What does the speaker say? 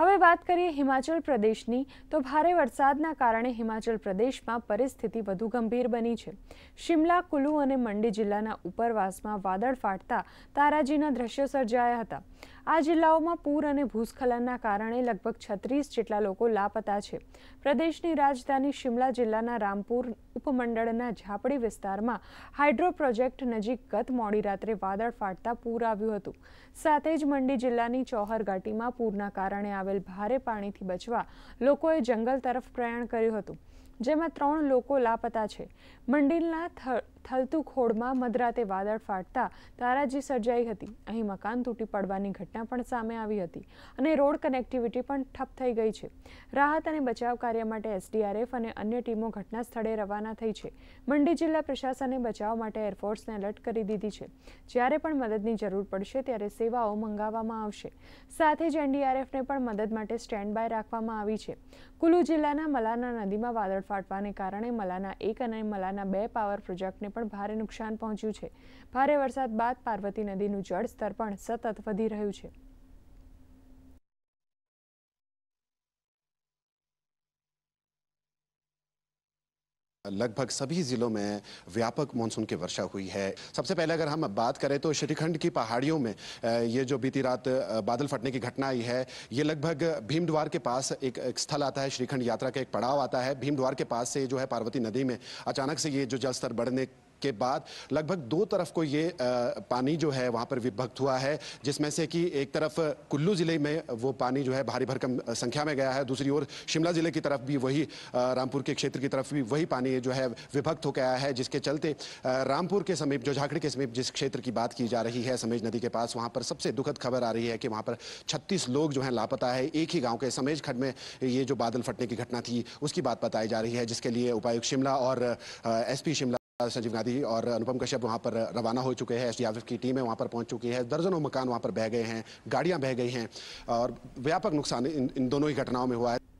હવે વાત કરીએ હિમાચલ પ્રદેશની તો ભારે વરસાદના કારણે હિમાચલ પ્રદેશમાં પરિસ્થિતિ વધુ ગંભીર બની છે શિમલા કુલુ અને મંડી જિલ્લાના ઉપરવાસમાં વાદળ ફાટતા તારાજીના દ્રશ્યો સર્જાયા હતા આ જિલ્લાઓમાં પૂર અને ભૂસ્ખલનના કારણે લગભગ છત્રીસ જેટલા લોકો લાપતા છે પ્રદેશની રાજધાની શિમલા જિલ્લાના રામપુર ઉપમંડળના ઝાપડી વિસ્તારમાં હાઇડ્રો પ્રોજેક્ટ નજીક ગત મોડી રાત્રે વાદળ ફાટતા પૂર આવ્યું હતું સાથે જ મંડી જિલ્લાની ચોહર ઘાટીમાં પૂરના કારણે આવેલ ભારે પાણીથી બચવા લોકોએ જંગલ તરફ પ્રયાણ કર્યું હતું જેમાં ત્રણ લોકો લાપતા છે મંડીના થલતું ખોડમાં મધરાતે વાદળ ફાટતા તારાજી સર્જાઈ હતી અહીં મકાન તૂટી પડવાની ઘટના પણ સામે આવી હતી અને રોડ કનેક્ટિવિટી પણ ઠપ થઈ ગઈ છે રાહત અને બચાવ કાર્ય માટે એસડીઆરએફ અને અન્ય ટીમો ઘટના સ્થળે રવાના થઈ છે મંડી જિલ્લા પ્રશાસને બચાવ માટે એરફોર્સને એલર્ટ કરી દીધી છે જ્યારે પણ મદદની જરૂર પડશે ત્યારે સેવાઓ મંગાવવામાં આવશે સાથે જ એનડીઆરએફને પણ મદદ માટે સ્ટેન્ડ બાય રાખવામાં આવી છે કુલુ જિલ્લાના મલાના નદીમાં વાદળ ફાટવાને કારણે મલાના એક અને મલાના બે પાવર પ્રોજેક્ટને પણ ભારે નુકસાન પહોંચ્યું છે ભારે વરસાદ બાદ પાર્વતી નદીનું જળસ્તર પણ સતત વધી રહ્યું છે लगभग सभी जिलों में व्यापक मानसून की वर्षा हुई है सबसे पहले अगर हम बात करें तो श्रीखंड की पहाड़ियों में ये जो बीती रात बादल फटने की घटना आई है ये लगभग भीमद्वार के पास एक, एक स्थल आता है श्रीखंड यात्रा का एक पड़ाव आता है भीमद्वार के पास से जो है पार्वती नदी में अचानक से ये जो जलस्तर बढ़ने के बाद लगभग दो तरफ को ये पानी जो है वहाँ पर विभक्त हुआ है जिसमें से कि एक तरफ कुल्लू ज़िले में वो पानी जो है भारी भरकम संख्या में गया है दूसरी ओर शिमला ज़िले की तरफ भी वही रामपुर के क्षेत्र की तरफ भी वही पानी जो है विभक्त हो गया है जिसके चलते रामपुर के समीप जो झाकड़ी के समीप जिस क्षेत्र की बात की जा रही है समेज नदी के पास वहाँ पर सबसे दुखद खबर आ रही है कि वहाँ पर छत्तीस लोग जो हैं लापता है एक ही गाँव के समेज खड में ये जो बादल फटने की घटना थी उसकी बात बताई जा रही है जिसके लिए उपायुक्त शिमला और एस शिमला संजीव गांधी और अनुपम कश्यप वहां पर रवाना हो चुके हैं एसडीआरएफ की टीमें वहां पर पहुंच चुकी है दर्जनों मकान वहां पर बह गए हैं गाड़ियां बह गई हैं और व्यापक नुकसान इन, इन दोनों ही घटनाओं में हुआ है